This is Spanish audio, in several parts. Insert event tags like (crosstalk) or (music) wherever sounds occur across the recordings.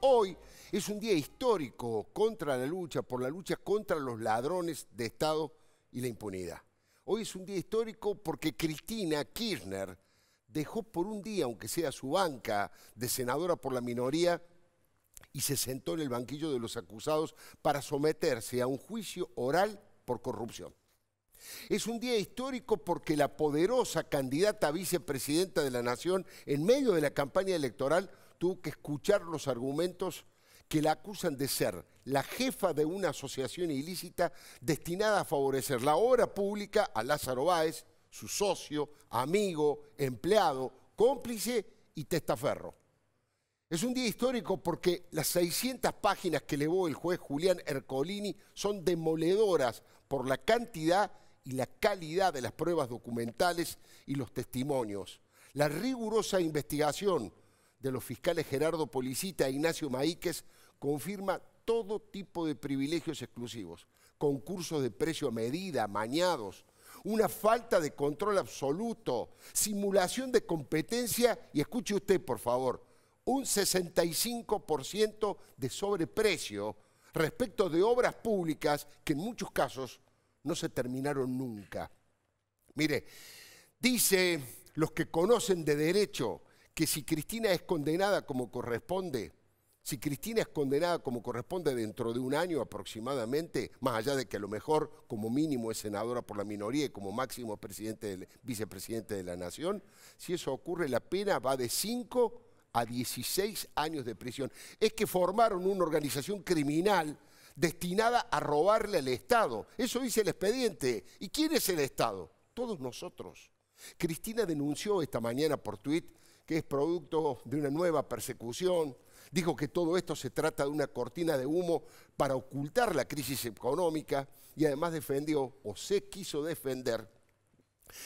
Hoy es un día histórico contra la lucha, por la lucha contra los ladrones de Estado y la impunidad. Hoy es un día histórico porque Cristina Kirchner dejó por un día, aunque sea su banca de senadora por la minoría, y se sentó en el banquillo de los acusados para someterse a un juicio oral por corrupción. Es un día histórico porque la poderosa candidata a vicepresidenta de la Nación, en medio de la campaña electoral, tuvo que escuchar los argumentos que la acusan de ser la jefa de una asociación ilícita destinada a favorecer la obra pública a Lázaro Báez, su socio, amigo, empleado, cómplice y testaferro. Es un día histórico porque las 600 páginas que elevó el juez Julián Ercolini son demoledoras por la cantidad y la calidad de las pruebas documentales y los testimonios. La rigurosa investigación de los fiscales Gerardo Policita e Ignacio Maíquez confirma todo tipo de privilegios exclusivos, concursos de precio a medida, mañados, una falta de control absoluto, simulación de competencia y escuche usted, por favor, un 65% de sobreprecio respecto de obras públicas que en muchos casos no se terminaron nunca. Mire, dice los que conocen de derecho que si Cristina es condenada como corresponde, si Cristina es condenada como corresponde dentro de un año aproximadamente, más allá de que a lo mejor como mínimo es senadora por la minoría y como máximo presidente vicepresidente de la Nación, si eso ocurre la pena va de 5 a 16 años de prisión. Es que formaron una organización criminal destinada a robarle al Estado. Eso dice el expediente. ¿Y quién es el Estado? Todos nosotros. Cristina denunció esta mañana por tuit que es producto de una nueva persecución. Dijo que todo esto se trata de una cortina de humo para ocultar la crisis económica y además defendió, o se quiso defender,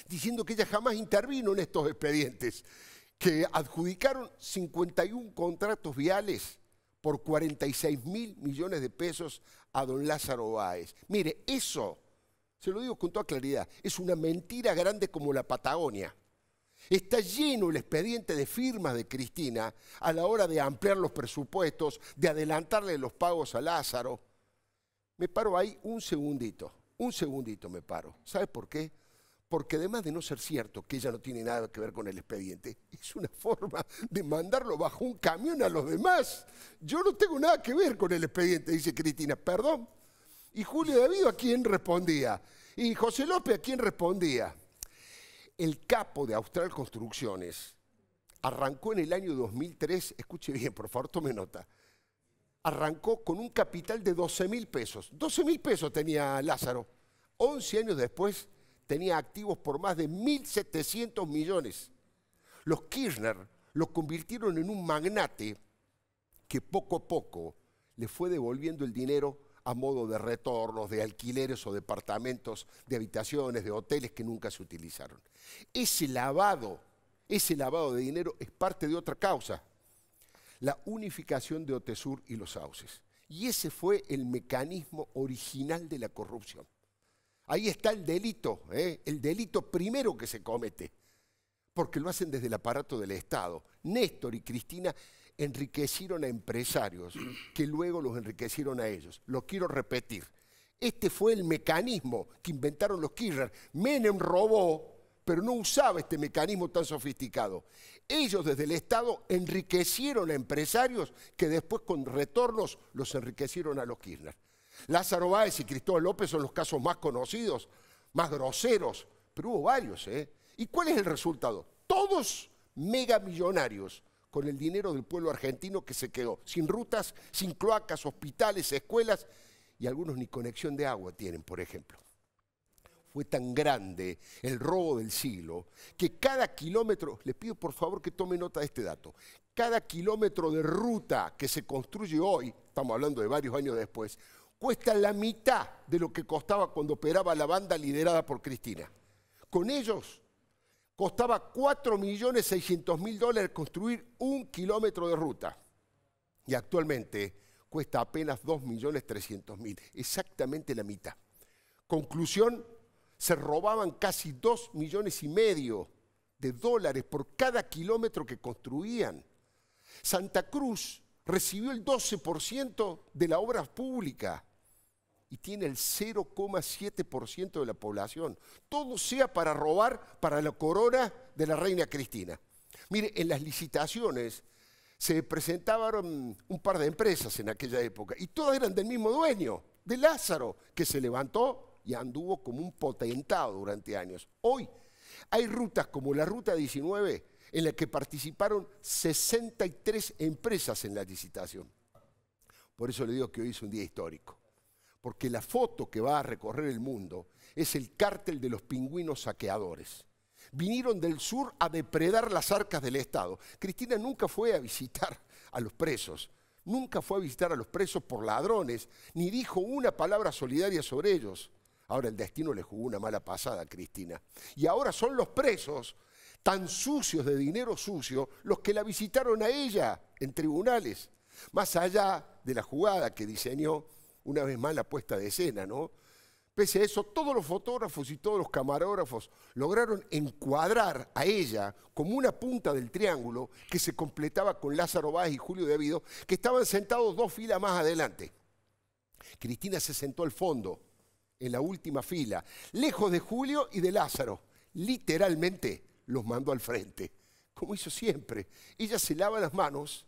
diciendo que ella jamás intervino en estos expedientes, que adjudicaron 51 contratos viales por 46 mil millones de pesos a don Lázaro Báez. Mire, eso, se lo digo con toda claridad, es una mentira grande como la Patagonia. Está lleno el expediente de firmas de Cristina a la hora de ampliar los presupuestos, de adelantarle los pagos a Lázaro. Me paro ahí un segundito, un segundito me paro. ¿Sabes por qué? Porque además de no ser cierto que ella no tiene nada que ver con el expediente, es una (laughs) forma de mandarlo bajo un camión a los demás. Yo no tengo nada que ver con el expediente, dice Cristina, perdón. Y Julio David a quién respondía. Y José López a quién respondía. El capo de Austral Construcciones arrancó en el año 2003, escuche bien, por favor, tome nota, arrancó con un capital de 12 mil pesos. 12 mil pesos tenía Lázaro. 11 años después tenía activos por más de 1.700 millones. Los Kirchner lo convirtieron en un magnate que poco a poco le fue devolviendo el dinero a modo de retornos, de alquileres o departamentos, de habitaciones, de hoteles que nunca se utilizaron. Ese lavado, ese lavado de dinero es parte de otra causa, la unificación de Otesur y los sauces. Y ese fue el mecanismo original de la corrupción. Ahí está el delito, ¿eh? el delito primero que se comete, porque lo hacen desde el aparato del Estado. Néstor y Cristina enriquecieron a empresarios que luego los enriquecieron a ellos. Lo quiero repetir. Este fue el mecanismo que inventaron los Kirchner. Menem robó, pero no usaba este mecanismo tan sofisticado. Ellos desde el Estado enriquecieron a empresarios que después con retornos los enriquecieron a los Kirchner. Lázaro Báez y Cristóbal López son los casos más conocidos, más groseros, pero hubo varios. ¿eh? ¿Y cuál es el resultado? Todos megamillonarios con el dinero del pueblo argentino que se quedó, sin rutas, sin cloacas, hospitales, escuelas y algunos ni conexión de agua tienen, por ejemplo. Fue tan grande el robo del siglo que cada kilómetro, les pido por favor que tomen nota de este dato, cada kilómetro de ruta que se construye hoy, estamos hablando de varios años después, cuesta la mitad de lo que costaba cuando operaba la banda liderada por Cristina. Con ellos Costaba 4.600.000 dólares construir un kilómetro de ruta. Y actualmente cuesta apenas 2.300.000, exactamente la mitad. Conclusión, se robaban casi 2 millones y medio de dólares por cada kilómetro que construían. Santa Cruz recibió el 12% de la obra pública y tiene el 0,7% de la población. Todo sea para robar para la corona de la reina Cristina. Mire, en las licitaciones se presentaban un par de empresas en aquella época y todas eran del mismo dueño, de Lázaro, que se levantó y anduvo como un potentado durante años. Hoy hay rutas como la Ruta 19 en la que participaron 63 empresas en la licitación. Por eso le digo que hoy es un día histórico porque la foto que va a recorrer el mundo es el cártel de los pingüinos saqueadores. Vinieron del sur a depredar las arcas del Estado. Cristina nunca fue a visitar a los presos, nunca fue a visitar a los presos por ladrones, ni dijo una palabra solidaria sobre ellos. Ahora el destino le jugó una mala pasada a Cristina. Y ahora son los presos, tan sucios de dinero sucio, los que la visitaron a ella en tribunales. Más allá de la jugada que diseñó una vez más la puesta de escena, ¿no? Pese a eso, todos los fotógrafos y todos los camarógrafos lograron encuadrar a ella como una punta del triángulo que se completaba con Lázaro Báez y Julio Devido, que estaban sentados dos filas más adelante. Cristina se sentó al fondo, en la última fila, lejos de Julio y de Lázaro. Literalmente los mandó al frente, como hizo siempre. Ella se lava las manos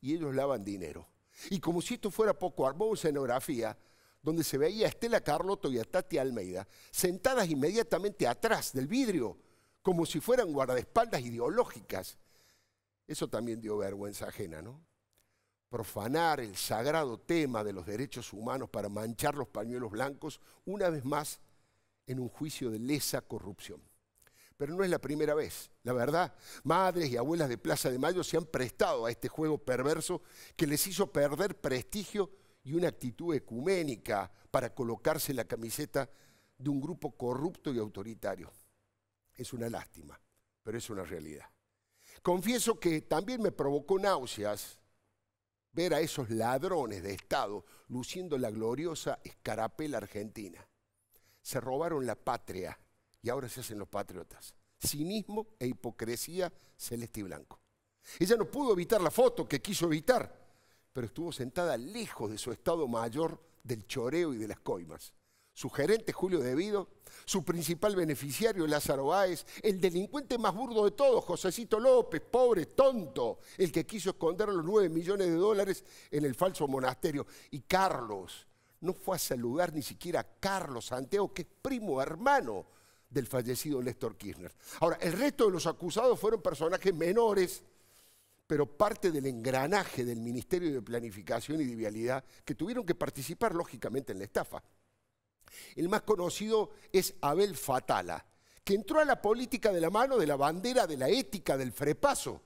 y ellos lavan dinero. Y como si esto fuera poco, armó una escenografía donde se veía a Estela Carlotto y a Tati Almeida sentadas inmediatamente atrás del vidrio, como si fueran guardaespaldas ideológicas. Eso también dio vergüenza ajena, ¿no? Profanar el sagrado tema de los derechos humanos para manchar los pañuelos blancos una vez más en un juicio de lesa corrupción pero no es la primera vez. La verdad, madres y abuelas de Plaza de Mayo se han prestado a este juego perverso que les hizo perder prestigio y una actitud ecuménica para colocarse en la camiseta de un grupo corrupto y autoritario. Es una lástima, pero es una realidad. Confieso que también me provocó náuseas ver a esos ladrones de Estado luciendo la gloriosa escarapela argentina. Se robaron la patria y ahora se hacen los patriotas. Cinismo e hipocresía celeste y blanco. Ella no pudo evitar la foto que quiso evitar, pero estuvo sentada lejos de su estado mayor del choreo y de las coimas. Su gerente Julio Devido, su principal beneficiario Lázaro Báez, el delincuente más burdo de todos, Josecito López, pobre, tonto, el que quiso esconder los 9 millones de dólares en el falso monasterio, y Carlos. No fue a saludar ni siquiera a Carlos Santiago, que es primo hermano del fallecido Néstor Kirchner. Ahora, el resto de los acusados fueron personajes menores, pero parte del engranaje del Ministerio de Planificación y de Vialidad que tuvieron que participar lógicamente en la estafa. El más conocido es Abel Fatala, que entró a la política de la mano de la bandera de la ética del frepaso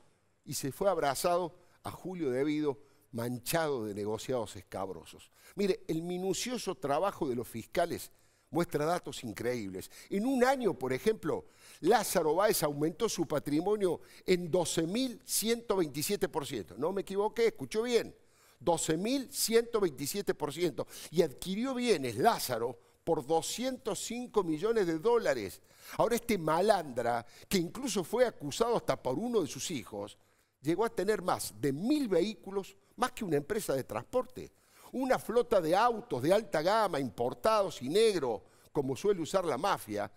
y se fue abrazado a Julio Debido manchado de negociados escabrosos. Mire, el minucioso trabajo de los fiscales muestra datos increíbles. En un año, por ejemplo, Lázaro Báez aumentó su patrimonio en 12.127%. No me equivoqué, escuchó bien. 12.127%. Y adquirió bienes Lázaro por 205 millones de dólares. Ahora este malandra, que incluso fue acusado hasta por uno de sus hijos, llegó a tener más de mil vehículos, más que una empresa de transporte. Una flota de autos de alta gama, importados y negro, como suele usar la mafia,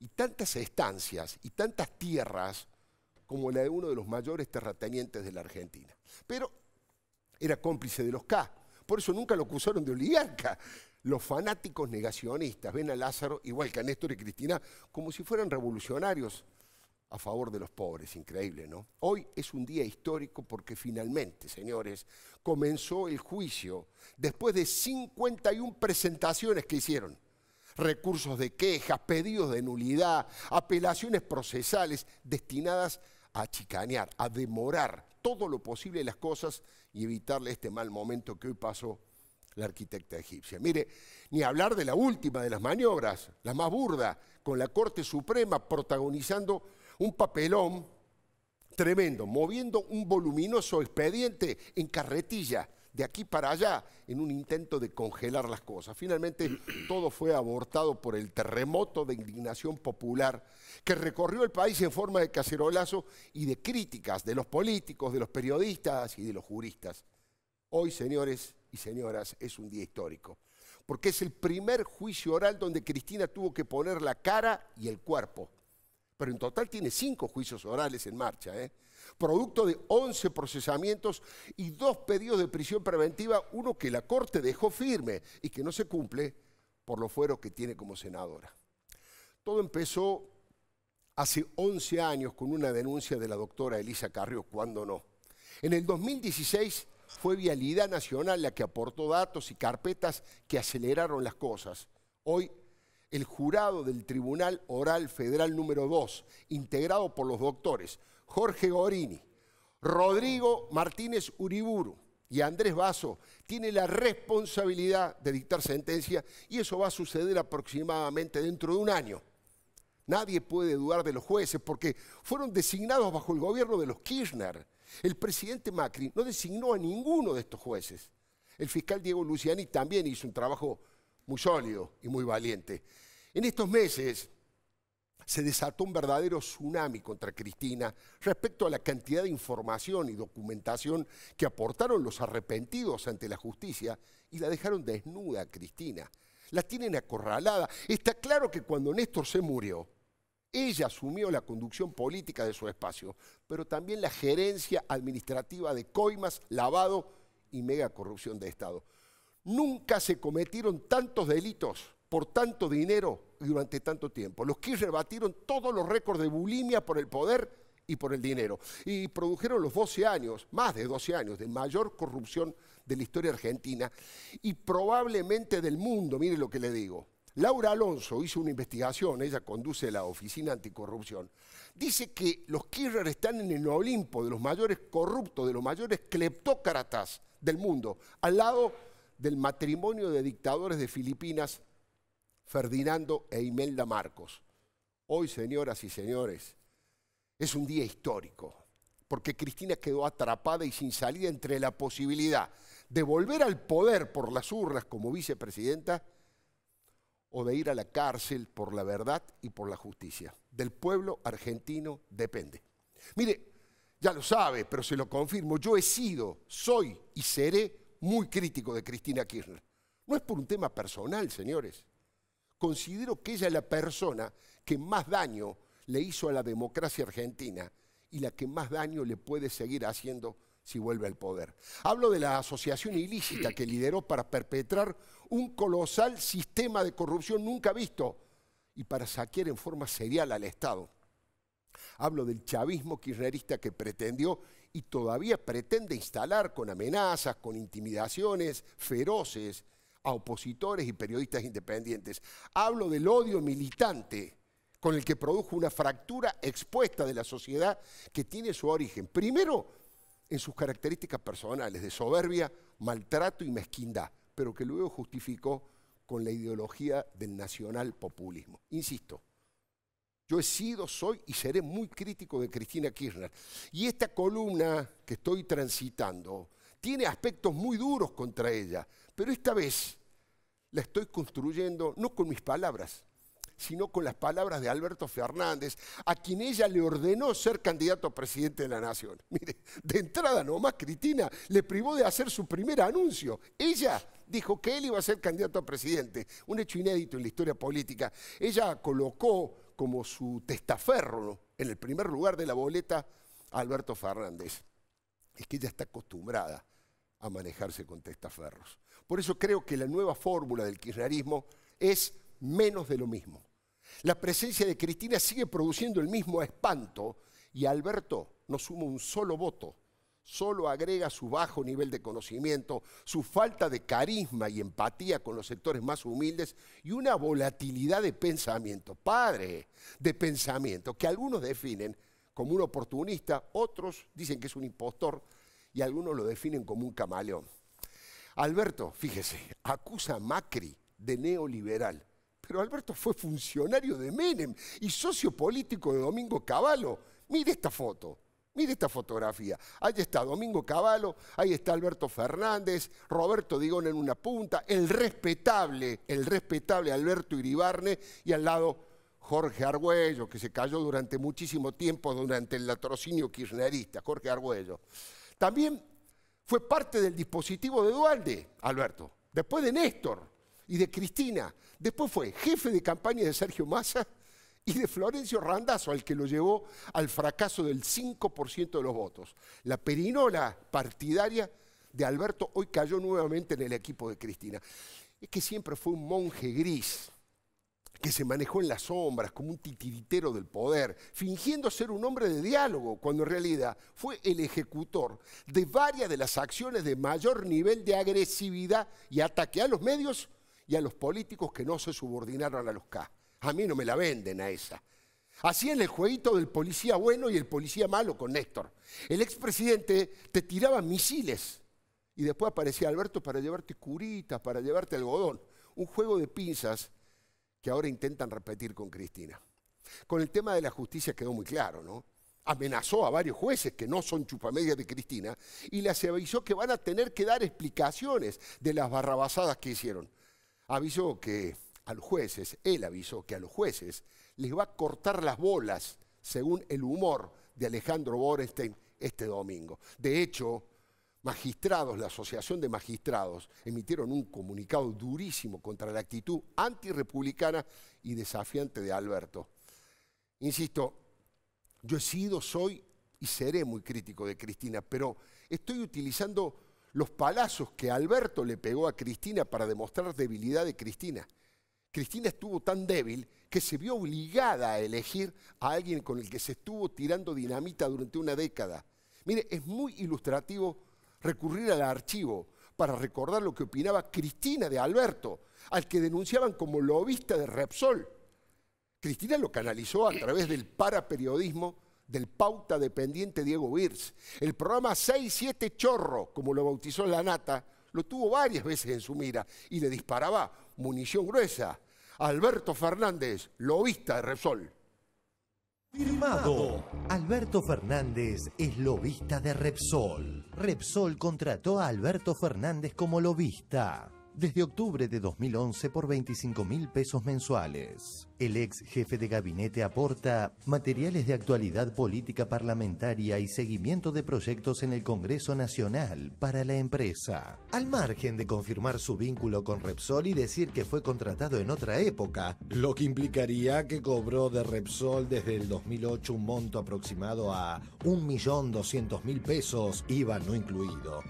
y tantas estancias y tantas tierras como la de uno de los mayores terratenientes de la Argentina. Pero era cómplice de los K, por eso nunca lo acusaron de oligarca. Los fanáticos negacionistas ven a Lázaro, igual que a Néstor y Cristina, como si fueran revolucionarios a favor de los pobres, increíble, ¿no? Hoy es un día histórico porque finalmente, señores, comenzó el juicio después de 51 presentaciones que hicieron. Recursos de quejas, pedidos de nulidad, apelaciones procesales destinadas a chicanear, a demorar todo lo posible las cosas y evitarle este mal momento que hoy pasó la arquitecta egipcia. Mire, ni hablar de la última de las maniobras, la más burda, con la Corte Suprema protagonizando un papelón tremendo, moviendo un voluminoso expediente en carretilla de aquí para allá en un intento de congelar las cosas. Finalmente (clears throat) todo fue abortado por el terremoto de indignación popular que recorrió el país en forma de cacerolazo y de críticas de los políticos, de los periodistas y de los juristas. Hoy, señores y señoras, es un día histórico, porque es el primer juicio oral donde Cristina tuvo que poner la cara y el cuerpo pero en total tiene cinco juicios orales en marcha, ¿eh? producto de 11 procesamientos y dos pedidos de prisión preventiva, uno que la Corte dejó firme y que no se cumple por lo fuero que tiene como senadora. Todo empezó hace 11 años con una denuncia de la doctora Elisa Carrió, cuando no. En el 2016 fue Vialidad Nacional la que aportó datos y carpetas que aceleraron las cosas. Hoy el jurado del Tribunal Oral Federal número 2, integrado por los doctores Jorge Gorini, Rodrigo Martínez Uriburu y Andrés Vaso, tiene la responsabilidad de dictar sentencia y eso va a suceder aproximadamente dentro de un año. Nadie puede dudar de los jueces porque fueron designados bajo el gobierno de los Kirchner. El presidente Macri no designó a ninguno de estos jueces. El fiscal Diego Luciani también hizo un trabajo muy sólido y muy valiente. En estos meses se desató un verdadero tsunami contra Cristina respecto a la cantidad de información y documentación que aportaron los arrepentidos ante la justicia y la dejaron desnuda a Cristina. La tienen acorralada. Está claro que cuando Néstor se murió, ella asumió la conducción política de su espacio, pero también la gerencia administrativa de coimas, lavado y mega corrupción de Estado. Nunca se cometieron tantos delitos por tanto dinero y durante tanto tiempo. Los Kirchner batieron todos los récords de bulimia por el poder y por el dinero. Y produjeron los 12 años, más de 12 años, de mayor corrupción de la historia argentina y probablemente del mundo, mire lo que le digo. Laura Alonso hizo una investigación, ella conduce la Oficina Anticorrupción, dice que los Kirchner están en el Olimpo de los mayores corruptos, de los mayores cleptócratas del mundo, al lado del matrimonio de dictadores de Filipinas Ferdinando e Imelda Marcos. Hoy, señoras y señores, es un día histórico, porque Cristina quedó atrapada y sin salida entre la posibilidad de volver al poder por las urnas como vicepresidenta o de ir a la cárcel por la verdad y por la justicia. Del pueblo argentino depende. Mire, ya lo sabe, pero se lo confirmo, yo he sido, soy y seré muy crítico de Cristina Kirchner. No es por un tema personal, señores considero que ella es la persona que más daño le hizo a la democracia argentina y la que más daño le puede seguir haciendo si vuelve al poder. Hablo de la asociación ilícita que lideró para perpetrar un colosal sistema de corrupción nunca visto y para saquear en forma serial al Estado. Hablo del chavismo kirchnerista que pretendió y todavía pretende instalar con amenazas, con intimidaciones feroces a opositores y periodistas independientes. Hablo del odio militante con el que produjo una fractura expuesta de la sociedad que tiene su origen, primero, en sus características personales de soberbia, maltrato y mezquindad, pero que luego justificó con la ideología del nacional populismo. Insisto, yo he sido, soy y seré muy crítico de Cristina Kirchner. Y esta columna que estoy transitando tiene aspectos muy duros contra ella, pero esta vez la estoy construyendo no con mis palabras, sino con las palabras de Alberto Fernández, a quien ella le ordenó ser candidato a presidente de la Nación. (laughs) Mire, de entrada nomás Cristina le privó de hacer su primer anuncio. Ella dijo que él iba a ser candidato a presidente, un hecho inédito en la historia política. Ella colocó como su testaferro en el primer lugar de la boleta a Alberto Fernández. Es que ella está acostumbrada a manejarse con testaferros. Por eso creo que la nueva fórmula del kirchnerismo es menos de lo mismo. La presencia de Cristina sigue produciendo el mismo espanto y Alberto no suma un solo voto, solo agrega su bajo nivel de conocimiento, su falta de carisma y empatía con los sectores más humildes y una volatilidad de pensamiento, padre, de pensamiento, que algunos definen como un oportunista, otros dicen que es un impostor, y algunos lo definen como un camaleón. Alberto, fíjese, acusa a Macri de neoliberal, pero Alberto fue funcionario de Menem y socio político de Domingo Cavallo. Mire esta foto. Mire esta fotografía. Ahí está Domingo Cavallo, ahí está Alberto Fernández, Roberto Digón en una punta, el respetable, el respetable Alberto Iribarne y al lado Jorge Argüello, que se cayó durante muchísimo tiempo durante el latrocinio kirchnerista, Jorge Argüello. También fue parte del dispositivo de Dualde, Alberto, después de Néstor y de Cristina. Después fue jefe de campaña de Sergio Massa y de Florencio Randazzo, al que lo llevó al fracaso del 5% de los votos. La perinola partidaria de Alberto hoy cayó nuevamente en el equipo de Cristina. Es que siempre fue un monje gris, que se manejó en las sombras como un titiritero del poder, fingiendo ser un hombre de diálogo, cuando en realidad fue el ejecutor de varias de las acciones de mayor nivel de agresividad y ataque a los medios y a los políticos que no se subordinaron a los K. A mí no me la venden a esa. Así en el jueguito del policía bueno y el policía malo con Néstor. El expresidente te tiraba misiles y después aparecía Alberto para llevarte curitas, para llevarte algodón. Un juego de pinzas que ahora intentan repetir con Cristina. Con el tema de la justicia quedó muy claro, ¿no? Amenazó a varios jueces que no son chupamedias de Cristina y les avisó que van a tener que dar explicaciones de las barrabasadas que hicieron. Avisó que a los jueces, él avisó que a los jueces les va a cortar las bolas según el humor de Alejandro Borenstein este domingo. De hecho, magistrados, la Asociación de Magistrados, emitieron un comunicado durísimo contra la actitud antirrepublicana y desafiante de Alberto. Insisto, yo he sido, soy y seré muy crítico de Cristina, pero estoy utilizando los palazos que Alberto le pegó a Cristina para demostrar debilidad de Cristina. Cristina estuvo tan débil que se vio obligada a elegir a alguien con el que se estuvo tirando dinamita durante una década. Mire, es muy ilustrativo recurrir al archivo para recordar lo que opinaba Cristina de Alberto, al que denunciaban como lobista de Repsol. Cristina lo canalizó a través del paraperiodismo del pauta dependiente Diego Wirz. El programa 6-7 Chorro, como lo bautizó la nata, lo tuvo varias veces en su mira y le disparaba munición gruesa. Alberto Fernández, lobista de Repsol. Firmado. Alberto Fernández es lobista de Repsol. Repsol contrató a Alberto Fernández como lobista desde octubre de 2011 por 25 mil pesos mensuales. El ex jefe de gabinete aporta materiales de actualidad política parlamentaria y seguimiento de proyectos en el Congreso Nacional para la empresa. Al margen de confirmar su vínculo con Repsol y decir que fue contratado en otra época, lo que implicaría que cobró de Repsol desde el 2008 un monto aproximado a 1.200.000 pesos, IVA no incluido.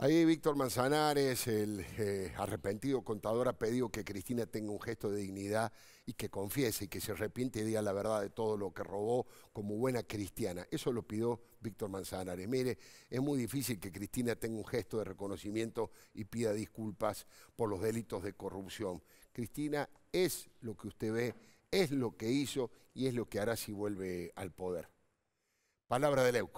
Ahí Víctor Manzanares, el eh, arrepentido contador, ha pedido que Cristina tenga un gesto de dignidad y que confiese y que se arrepiente y diga la verdad de todo lo que robó como buena cristiana. Eso lo pidió Víctor Manzanares. Mire, es muy difícil que Cristina tenga un gesto de reconocimiento y pida disculpas por los delitos de corrupción. Cristina es lo que usted ve, es lo que hizo y es lo que hará si vuelve al poder. Palabra de Leuco.